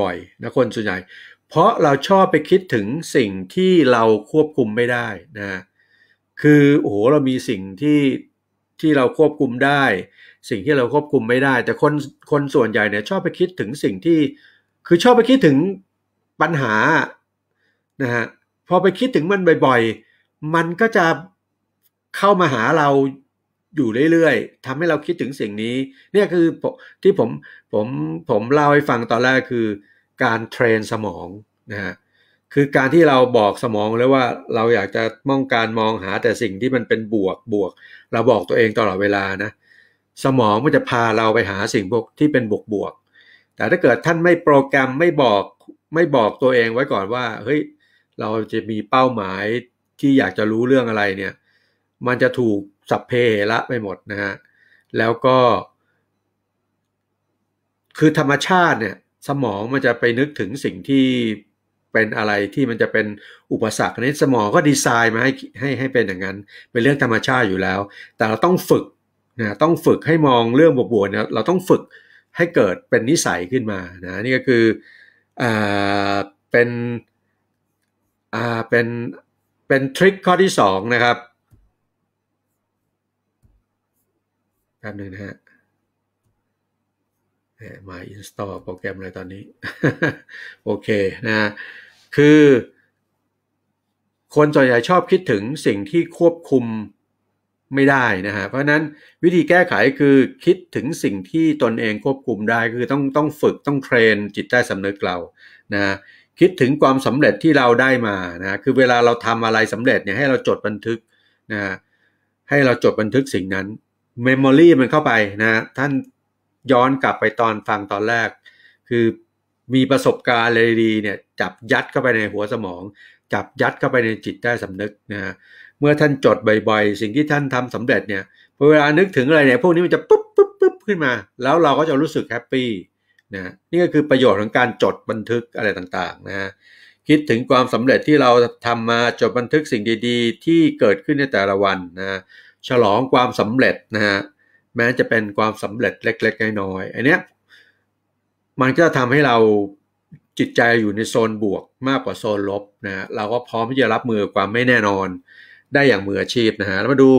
บ่อยๆนะคนส่วนใหญ่ เพราะเราชอบไปคิดถึงสิ่งที่เราควบคุมไม่ได้นะคือโอ้โหเรามีสิ่งที่ที่เราควบคุมได้ สิ่งที่เราควบคุมไม่ได้ แต่คนคนส่วนใหญ่เนี่ยชอบไปคิดถึงสิ่งที่คือชอบไปคิดถึงปัญหานะฮะพอไปคิดถึงมันบ่อย ๆ มันก็จะเข้ามาหาเราอยู่เรื่อยๆทำให้เราคิดถึงสิ่งนี้ เนี่ยคือที่ผม ผมผมเล่าให้ฟังตอนแรกคือ การเทรนสมองนะฮะคือการที่เราบอกสมองแล้วว่าเราอยากจะมองการมองหาแต่สิ่งที่มันเป็นบวกบวก เราบอกตัวเองตลอดเวลานะ สมองมันจะพาเราไปหาสิ่งพวกที่เป็นบวกบวก แต่ถ้าเกิดท่านไม่โปรแกรมไม่บอกไม่บอกตัวเองไว้ก่อนว่าเฮ้ย เราจะมีเป้าหมายที่อยากจะรู้เรื่องอะไรเนี่ย มันจะถูกสับเพละไปหมดนะฮะ แล้วก็ คือธรรมชาติเนี่ยสมองมันจะไปนึกถึงสิ่งที่เป็นอะไรที่มันจะเป็นอุปสรรคนี้สมองก็ดีไซน์มาให้ให้ให้เป็นอย่างนั้น เป็นเรื่องธรรมชาติอยู่แล้ว แต่เราต้องฝึกนะต้องฝึกให้มองเรื่องบวกๆเนี่ยเราต้องฝึกให้เกิดเป็นนิสัยขึ้นมานะนี่ก็คืออ่าเป็นอ่าเป็นเป็นทริคข้อที่2 นะครับแป๊บหนึ่งนะฮะมา install โปรแกรมอะไรตอนนี้โอเคนะคือ คนส่วนใหญ่ชอบคิดถึงสิ่งที่ควบคุมไม่ได้นะฮะเพราะนั้นวิธีแก้ไขคือคิดถึงสิ่งที่ตนเองควบคุมได้คือต้องต้องฝึกต้องเทรนจิตใต้สำนึกเรานะคิดถึงความสำเร็จที่เราได้มานะคือเวลาเราทำอะไรสำเร็จเนี่ยให้เราจดบันทึกนะให้เราจดบันทึกสิ่งนั้นเมมโมรีมันเข้าไปนะท่านย้อนกลับไปตอนฟังตอนแรก คือมีประสบการณ์เลยดีเนี่ย จับยัดเข้าไปในหัวสมอง จับยัดเข้าไปในจิตได้สำนึกนะฮะเมื่อท่านจดบ่อยๆ สิ่งที่ท่านทำสำเร็จเนี่ยพอเวลานึกถึงอะไรเนี่ยพวกนี้มันจะปุ๊บปุ๊บปุ๊บขึ้นมา แล้วเราก็จะรู้สึกแฮปปี้นะนี่ก็คือประโยชน์ของการจดบันทึกอะไรต่างๆนะฮะคิดถึงความสำเร็จที่เราทำมาจดบันทึกสิ่งดีๆ ที่เกิดขึ้นในแต่ละวันนะฉลองความสำเร็จนะฮะแม้จะเป็นความสำเร็จเล็กๆ น้อยๆอันเนี้ยมันก็ทำให้เราจิตใจอยู่ในโซนบวกมากกว่าโซนลบนะฮะเราก็พร้อมที่จะรับมือความไม่แน่นอน ได้อย่างมืออาชีพนะฮะแล้วมาดู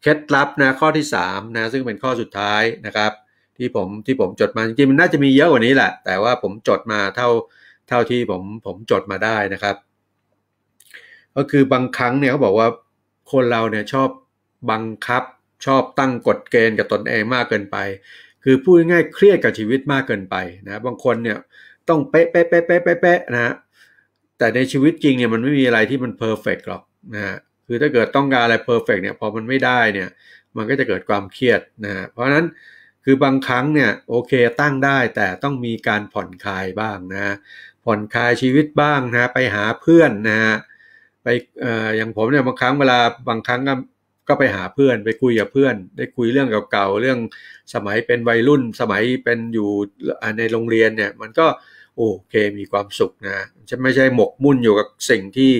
เคล็ดลับนะข้อที่3นะซึ่งเป็นข้อสุดท้ายนะครับ ที่ผมที่ผมจดมาจริงๆมันน่าจะมีเยอะกว่านี้แหละ แต่ว่าผมจดมาเท่าเท่าที่ผมผมจดมาได้นะครับ ก็คือบางครั้งเนี่ยเขาบอกว่าคนเราเนี่ยชอบบังคับชอบตั้งกฎเกณฑ์กับตนเองมากเกินไป คือพูดง่ายเครียดกับชีวิตมากเกินไปนะบางคนเนี่ยต้องเป๊ะเป๊ะเป๊ะเป๊ะเป๊ะนะฮะแต่ในชีวิตจริงเนี่ยมันไม่มีอะไรที่มันเพอร์เฟกหรอกนะฮะคือถ้าเกิดต้องการอะไรเพอร์เฟกเนี่ยพอมันไม่ได้เนี่ยมันก็จะเกิดความเครียดนะฮะเพราะฉะนั้นคือบางครั้งเนี่ยโอเคตั้งได้แต่ต้องมีการผ่อนคลายบ้างนะผ่อนคลายชีวิตบ้างนะไปหาเพื่อนนะฮะไปเอ่ออย่างผมเนี่ยบางครั้งเวลาบางครั้งกก็ไปหาเพื่อนไปคุยกับเพื่อน ได้คุยเรื่องเก่าๆเรื่องสมัยเป็นวัยรุ่นสมัยเป็นอยู่ในโรงเรียนเนี่ย มันก็โอเคมีความสุขนะจะไม่ใช่หมกมุ่นอยู่กับสิ่งที่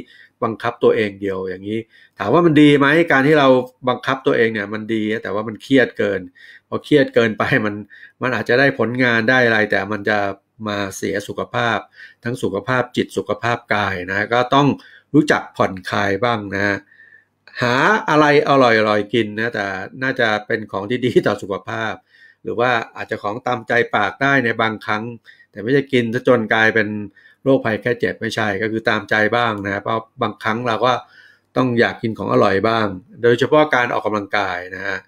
บังคับตัวเองเดียวอย่างนี้ ถามว่ามันดีไหมการที่เราบังคับตัวเองเนี่ย มันดี แต่ว่ามันเครียดเกินพอเครียดเกินไปมันมันอาจจะได้ผลงานได้อะไรแต่มันจะมาเสียสุขภาพทั้งสุขภาพจิตสุขภาพกายนะ ก็ต้องรู้จักผ่อนคลายบ้างนะหาอะไรอร่อยๆ กินนะแต่น่าจะเป็นของที่ดีต่อสุขภาพ หรือว่าอาจจะของตามใจปากได้ในบางครั้ง แต่ไม่ใช่กินจนกลายเป็นโรคภัยแค่เจ็บไม่ใช่ก็คือตามใจบ้างนะเพราะบางครั้งเราก็ต้องอยากกินของอร่อยบ้าง โดยเฉพาะการออกกำลังกายนะฮะ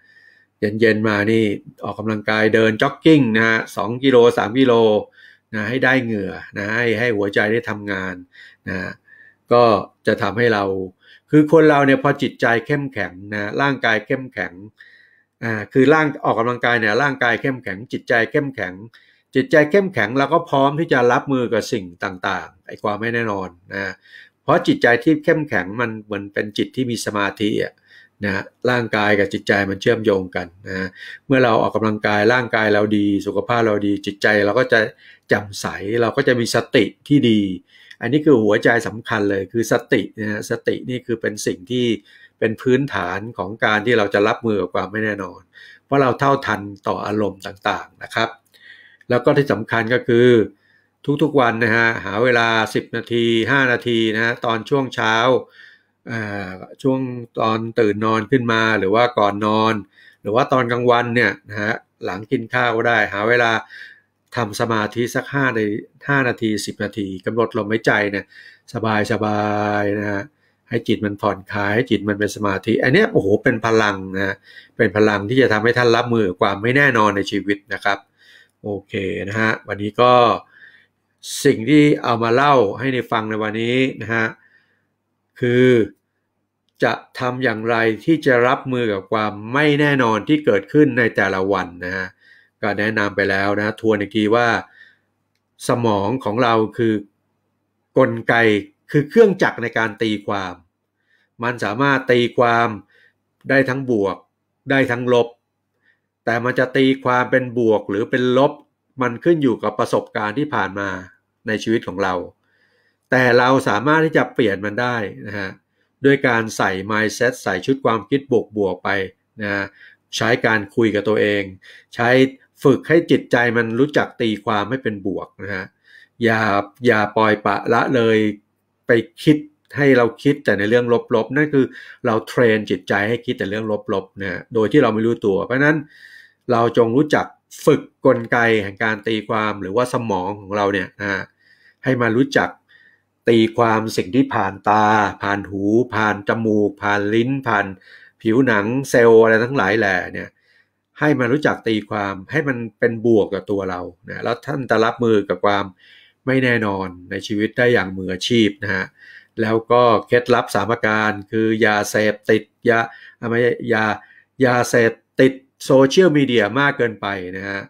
เย็นๆมานี่ออกกำลังกายเดินจ็อกกิ้งนะฮะสองกิโลสามกิโลนะให้ได้เหงื่อนะให้ให้หัวใจได้ทำงานนะก็จะทำให้เราคือคนเราเนี่ยพอจิตใจเข้มแข็งนะร่างกายเข้มแข็งอ่าคือร่างออกกำลังกายเนี่ยร่างกายเข้มแข็ง จิตใจเข้มแข็ง จิตใจเข้มแข็งเราก็พร้อมที่จะรับมือกับสิ่งต่างๆไอ้ความไม่แน่นอนนะเพราะจิตใจที่เข้มแข็งมันเหมือนเป็นจิตที่มีสมาธิอ่ะนะร่างกายกับจิตใจมันเชื่อมโยงกันนะเมื่อเราออกกำลังกายร่างกายเราดีสุขภาพเราดี จิตใจเราก็จะจำใส เราก็จะมีสติที่ดีอันนี้คือหัวใจสำคัญเลยคือสตินะสตินี่คือเป็นสิ่งที่เป็นพื้นฐานของการที่เราจะรับมือกับความไม่แน่นอน เพราะเราเท่าทันต่ออารมณ์ต่าง ๆนะครับ แล้วก็ที่สำคัญก็คือทุกๆวันนะฮะหาเวลา 10 นาที 5 นาทีนะตอนช่วงเช้าช่วงตอนตื่นนอนขึ้นมาหรือว่าก่อนนอน หรือว่าตอนกลางวันเนี่ยนะฮะหลังกินข้าวก็ได้หาเวลาทำสมาธิสักห้าในห้านาทีสิบนาทีกำหนดลมหายใจเนี่ยสบายสบายนะฮะให้จิตมันผ่อนคลาย ให้จิตมันเป็นสมาธิอันนี้โอ้โห เป็นพลังนะเป็นพลังที่จะทำให้ท่านรับมือความไม่แน่นอนในชีวิตนะครับโอเคนะฮะวันนี้ก็สิ่งที่เอามาเล่าให้ในฟังในวันนี้นะฮะคือจะทำอย่างไรที่จะรับมือกับความไม่แน่นอนที่เกิดขึ้นในแต่ละวันนะฮะก็แนะนำไปแล้วนะทวนอีกทีว่าสมองของเราคือกลไกคือเครื่องจักรในการตีความ มันสามารถตีความได้ทั้งบวก ได้ทั้งลบ แต่มันจะตีความเป็นบวกหรือเป็นลบมันขึ้นอยู่กับประสบการณ์ที่ผ่านมาในชีวิตของเรา แต่เราสามารถที่จะเปลี่ยนมันได้นะฮะด้วยการใส่ mindset ใส่ชุดความคิดบวกบวกไปนะใช้การคุยกับตัวเอง ใช้ฝึกให้จิตใจมันรู้จักตีความให้เป็นบวกนะฮะอย่าอย่าปล่อยปะละเลยไปคิดให้เราคิดแต่ในเรื่องลบๆนั่นคือเราเทรนจิตใจให้คิดแต่เรื่องลบๆนะโดยที่เราไม่รู้ตัว เพราะนั้นเราจงรู้จักฝึกกลไกแห่งการตีความหรือว่าสมองของเราเนี่ยนะให้มารู้จักตีความสิ่งที่ผ่านตา ผ่านหู ผ่านจมูกผ่านลิ้นผ่านผิวหนังเซลล์อะไรทั้งหลายแหล่เนี่ยให้มันรู้จักตีความให้มันเป็นบวกกับตัวเรานะแล้วท่านจะรับมือกับความไม่แน่นอนในชีวิตได้อย่างมืออาชีพนะฮะแล้วก็เคล็ดลับสามการคืออยาเสพติดยาอะไรยายาเสพติดโซเชียลมีเดียมากเกินไปนะฮะ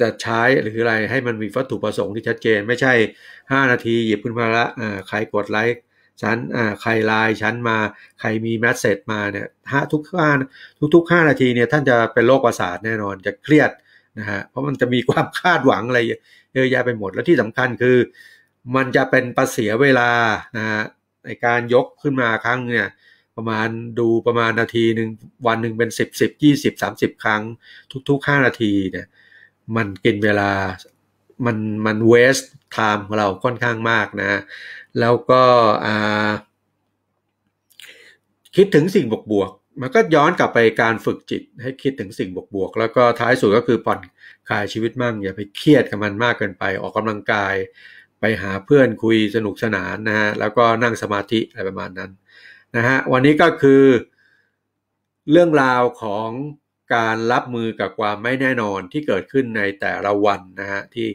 จะใช้หรืออะไร ให้มันมีวัตถุประสงค์ที่ชัดเจน ไม่ใช่ 5 นาทีหยิบขึ้นมาละใครกดไลค์ฉันอ่าใครไลน์ฉันมาใครมีแมสเซจมาเนี่ยฮะทุกห้าทุกทุกห้านาทีเนี่ย ท่านจะเป็นโรคประสาทแน่นอนจะเครียดนะฮะเพราะมันจะมีความคาดหวังอะไรเยอะแยะไปหมดแล้วที่สำคัญคือ มันจะเป็นประเสียเวลานะฮะในการยกขึ้นมาครั้งเนี่ย ประมาณดูประมาณนาทีหนึ่งวันหนึ่งเป็นสิบสิบยี่สิบสามสิบครั้งทุกทุกห้านาทีเนี่ยมันกินเวลามันมันเวสไทม์ของเราค่อนข้างมากนะแล้วก็คิดถึงสิ่งบวกบวกมันก็ย้อนกลับไปการฝึกจิต ให้คิดถึงสิ่งบวกบวกแล้วก็ท้ายสุดก็คือผ่อนคลายชีวิตมั่งอย่าไปเครียดกับมันมากเกินไป ออกกำลังกาย ไปหาเพื่อนคุยสนุกสนานนะฮะแล้วก็นั่งสมาธิอะไรประมาณนั้นนะฮะวันนี้ก็คือ เรื่องราวของการรับมือกับความไม่แน่นอนที่เกิดขึ้นในแต่ละวันนะฮะที่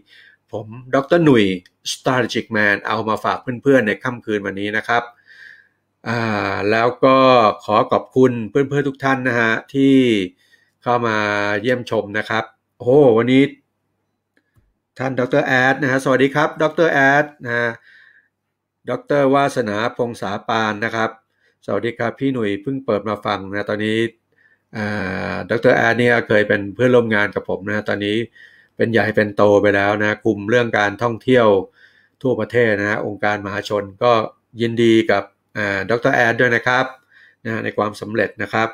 ผมดรหนุ่ย Strategic Man เอามาฝากเพื่อนๆในค่ำคืนวันนี้นะครับ แล้วก็ขอขอบคุณเพื่อนๆทุกท่านนะฮะที่เข้ามาเยี่ยมชมนะครับ โอ้วันนี้ท่านดรแอดนะฮะสวัสดีครับดรแอดนะฮะดรวาสนาพงษาปานนะครับ สวัสดีครับพี่หนุ่ยเพิ่งเปิดมาฟังนะตอนนี้ดรแอดเนี่ยเคยเป็นเพื่อนร่วมงานกับผมนะตอนนี้เป็นใหญ่เป็นโตไปแล้วนะ คุมเรื่องการท่องเที่ยวทั่วประเทศนะ องค์การมหาชนก็ยินดีกับดรแอดด้วยนะครับนะในความสำเร็จนะครับ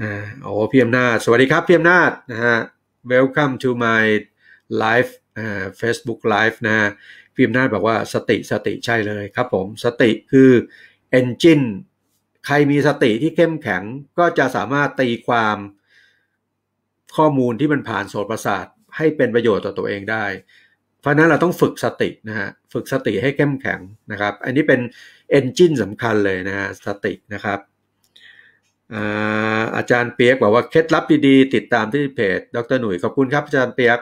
อโอ้พี่อำนาจสวัสดีครับพี่อำนาจนะฮะ welcome to my live Facebook live นะะพี่อำนาจบอกว่าสติสติใช่เลยครับผม สติคือ engine ใครมีสติที่เข้มแข็งก็จะสามารถตีความข้อมูลที่มันผ่านโสตประสาทให้เป็นประโยชน์ต่อตัวเองได้ เพราะนั้นเราต้องฝึกสตินะฮะ ฝึกสติให้เข้มแข็งนะครับ อันนี้เป็นเอนจินสำคัญเลยนะฮะ สตินะครับ อาจารย์เปียกบอกว่าเคล็ดลับดี ๆ ติดตามที่เพจดรหนุ่ย ขอบคุณครับอาจารย์เปียก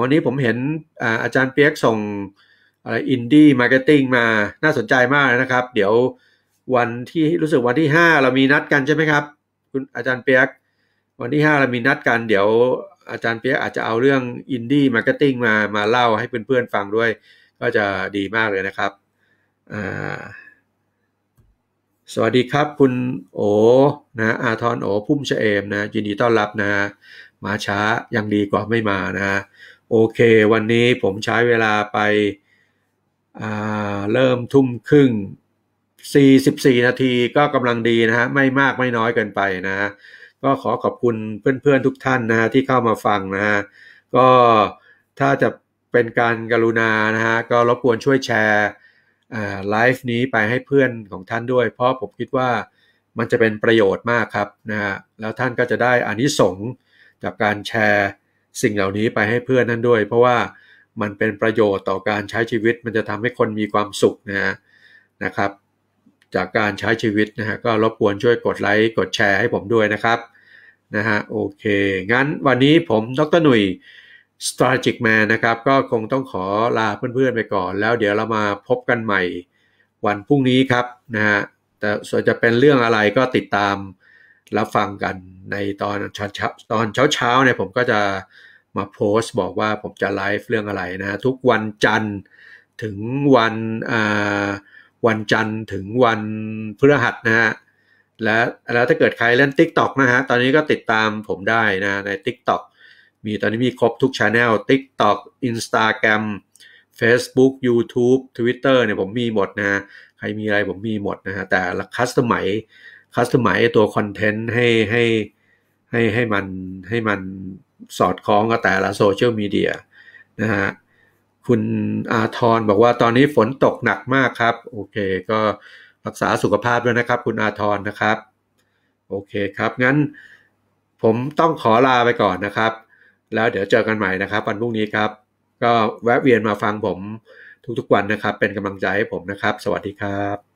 วันนี้ผมเห็นอาจารย์เปียกส่งอะไรอินดี้มาร์เก็ตติ้งมา น่าสนใจมากนะครับ เดี๋ยววันที่รู้สึกวันที่ 5 เรามีนัดกันใช่ไหมครับ คุณอาจารย์เปียก วันที่ 5 เรามีนัดกันเดี๋ยวอาจารย์เปียอาจจะเอาเรื่องอินดี้มาร์เก็ตติ้งมามาเล่าให้เพื่อนๆฟังด้วยก็จะดีมากเลยนะครับ สวัสดีครับคุณโอนะ อาทรโอพุ่มเฉเอมนะ ยินดีต้อนรับนะมาช้ายังดีกว่าไม่มานะโอเค วันนี้ผมใช้เวลาไปเริ่มทุ่มครึ่ง 44 นาทีก็กำลังดีนะฮะไม่มากไม่น้อยเกินไปนะก็ขอขอบคุณเพื่อนๆ ทุกท่านนะฮะที่เข้ามาฟังนะฮะก็ถ้าจะเป็นการกรุณานะฮะก็รบกวนช่วยแชร์ไลฟ์นี้ไปให้เพื่อนของท่านด้วย เพราะผมคิดว่ามันจะเป็นประโยชน์มากครับนะฮะแล้วท่านก็จะได้อานิสงส์จากการแชร์สิ่งเหล่านี้ไปให้เพื่อนนั่นด้วย เพราะว่ามันเป็นประโยชน์ต่อการใช้ชีวิตมันจะทำให้คนมีความสุขนะฮะนะครับจากการใช้ชีวิตนะฮะก็รบกวนช่วยกดไลค์ กดแชร์ให้ผมด้วยนะครับนะฮะโอเค งั้นวันนี้ผมดรหนุ่ย Strategic Man นะครับ ก็คงต้องขอลาเพื่อนๆไปก่อนแล้วเดี๋ยวเรามาพบกันใหม่วันพรุ่งนี้ครับนะฮะแต่ส่วนจะเป็นเรื่องอะไรก็ติดตามรับฟังกันในตอนเช้าตอนเช้าๆเนี่ยผมก็จะมาโพสต์บอกว่าผมจะไลฟ์เรื่องอะไรนะทุกวันจันทร์ถึงวันอ่าวันจันทร์ถึงวันพฤหัสนะฮะและแล้วถ้าเกิดใครเล่น t i k t o กนะฮะตอนนี้ก็ติดตามผมได้นะใน t i k t o กมีตอนนี้มีครบทุกช anel TikTok Instagram Facebook YouTube Twitter เนี่ยผมมีหมดนะใครมีอะไรผมมีหมดนะฮะแต่ละคัสตอมไมคัสตอมไมตัวคอนเทนต์ให้ให้ให้ให้มันให้มันสอดคล้องกับแต่ละโซเชียลมีเดียนะฮะคุณอาทร บอกว่าตอนนี้ฝนตกหนักมากครับ โอเคก็รักษาสุขภาพด้วยนะครับคุณอาทรนะครับ โอเคครับ งั้นผมต้องขอลาไปก่อนนะครับ แล้วเดี๋ยวเจอกันใหม่นะครับวันพรุ่งนี้ครับ ก็แวะเวียนมาฟังผมทุกๆวันนะครับ เป็นกำลังใจให้ผมนะครับ สวัสดีครับ